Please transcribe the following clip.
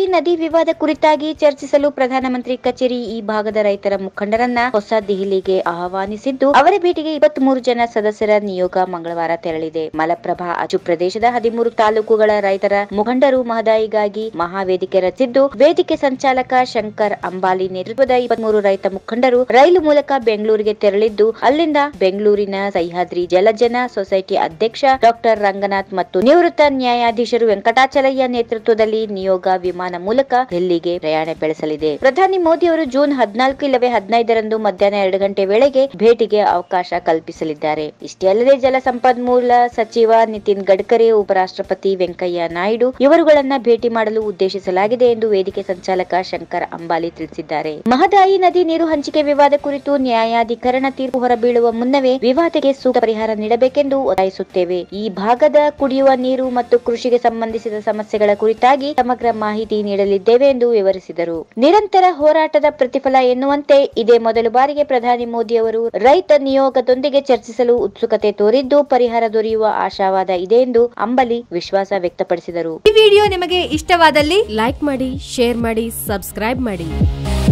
ಈ ನದಿ ವಿವಾದ ಕುರಿತಾಗಿ ಚರ್ಚಿಸಲು ಪ್ರಧಾನಮಂತ್ರಿ ಕಚೇರಿ ಈ ಭಾಗದ ರೈತರ ಮುಖಂಡರನ್ನ ಹೊಸ ದೆಹಲಿಗೆ ಆಹ್ವಾನಿಸಿದ್ದು ಅವರ ಭೇಟಿಗೆ ಇಪ್ಪತ್ತ್ ಜನ ಸದಸ್ಯರ ನಿಯೋಗ ಮಂಗಳವಾರ ತೆರಳಿದೆ ಮಲಪ್ರಭಾ ಅಚು ಪ್ರದೇಶದ ಹದಿಮೂರು ತಾಲೂಕುಗಳ ರೈತರ ಮುಖಂಡರು ಮಹದಾಯಿಗಾಗಿ ಮಹಾವೇದಿಕೆ ರಚಿದ್ದು ವೇದಿಕೆ ಸಂಚಾಲಕ ಶಂಕರ್ ಅಂಬಾಲಿ ನೇತೃತ್ವದ ಇಪ್ಪತ್ಮೂರು ರೈತ ಮುಖಂಡರು ರೈಲು ಮೂಲಕ ಬೆಂಗಳೂರಿಗೆ ತೆರಳಿದ್ದು ಅಲ್ಲಿಂದ ಬೆಂಗಳೂರಿನ ಸಹ್ಯಾದ್ರಿ ಜಲಜನ ಸೊಸೈಟಿ ಅಧ್ಯಕ್ಷ ಡಾಕ್ಟರ್ ರಂಗನಾಥ್ ಮತ್ತು ನಿವೃತ್ತ ನ್ಯಾಯಾಧೀಶರು ವೆಂಕಟಾಚಲಯ್ಯ ನೇತೃತ್ವದಲ್ಲಿ ನಿಯೋಗ ವಿಮಾನ ವಿಮಾನ ಮೂಲಕ ಡೆಲ್ಲಿಗೆ ಪ್ರಯಾಣ ಬೆಳೆಸಲಿದೆ ಪ್ರಧಾನಿ ಮೋದಿ ಅವರು ಜೂನ್ ಹದಿನಾಲ್ಕು ಇಲ್ಲವೇ ಹದಿನೈದರಂದು ಮಧ್ಯಾಹ್ನ ಎರಡು ಗಂಟೆ ವೇಳೆಗೆ ಭೇಟಿಗೆ ಅವಕಾಶ ಕಲ್ಪಿಸಲಿದ್ದಾರೆ ಇಷ್ಟೇ ಅಲ್ಲದೆ ಜಲಸಂಪನ್ಮೂಲ ಸಚಿವ ನಿತಿನ್ ಗಡ್ಕರಿ ಉಪರಾಷ್ಟ್ರಪತಿ ವೆಂಕಯ್ಯ ನಾಯ್ಡು ಇವರುಗಳನ್ನ ಭೇಟಿ ಮಾಡಲು ಉದ್ದೇಶಿಸಲಾಗಿದೆ ಎಂದು ವೇದಿಕೆ ಸಂಚಾಲಕ ಶಂಕರ್ ಅಂಬಾಲಿ ತಿಳಿಸಿದ್ದಾರೆ ಮಹದಾಯಿ ನದಿ ನೀರು ಹಂಚಿಕೆ ವಿವಾದ ಕುರಿತು ನ್ಯಾಯಾಧಿಕರಣ ತೀರ್ಪು ಹೊರಬೀಳುವ ಮುನ್ನವೇ ವಿವಾದಕ್ಕೆ ಸೂಕ್ತ ಪರಿಹಾರ ನೀಡಬೇಕೆಂದು ಒತ್ತಾಯಿಸುತ್ತೇವೆ ಈ ಭಾಗದ ಕುಡಿಯುವ ನೀರು ಮತ್ತು ಕೃಷಿಗೆ ಸಂಬಂಧಿಸಿದ ಸಮಸ್ಯೆಗಳ ಕುರಿತಾಗಿ ಸಮಗ್ರ ಮಾಹಿತಿ ಮಾಹಿತಿ ನೀಡಲಿದ್ದೇವೆ ಎಂದು ವಿವರಿಸಿದರು ನಿರಂತರ ಹೋರಾಟದ ಪ್ರತಿಫಲ ಎನ್ನುವಂತೆ ಇದೇ ಮೊದಲ ಬಾರಿಗೆ ಪ್ರಧಾನಿ ಮೋದಿ ಅವರು ರೈತ ನಿಯೋಗದೊಂದಿಗೆ ಚರ್ಚಿಸಲು ಉತ್ಸುಕತೆ ತೋರಿದ್ದು ಪರಿಹಾರ ದೊರೆಯುವ ಆಶಾವಾದ ಇದೆ ಎಂದು ಅಂಬಲಿ ವಿಶ್ವಾಸ ವ್ಯಕ್ತಪಡಿಸಿದರು ಈ ವಿಡಿಯೋ ನಿಮಗೆ ಇಷ್ಟವಾದಲ್ಲಿ ಲೈಕ್ ಮಾಡಿ ಶೇರ್ ಮಾಡಿ ಸಬ್ಸ್ಕ್ರೈಬ್ ಮಾಡಿ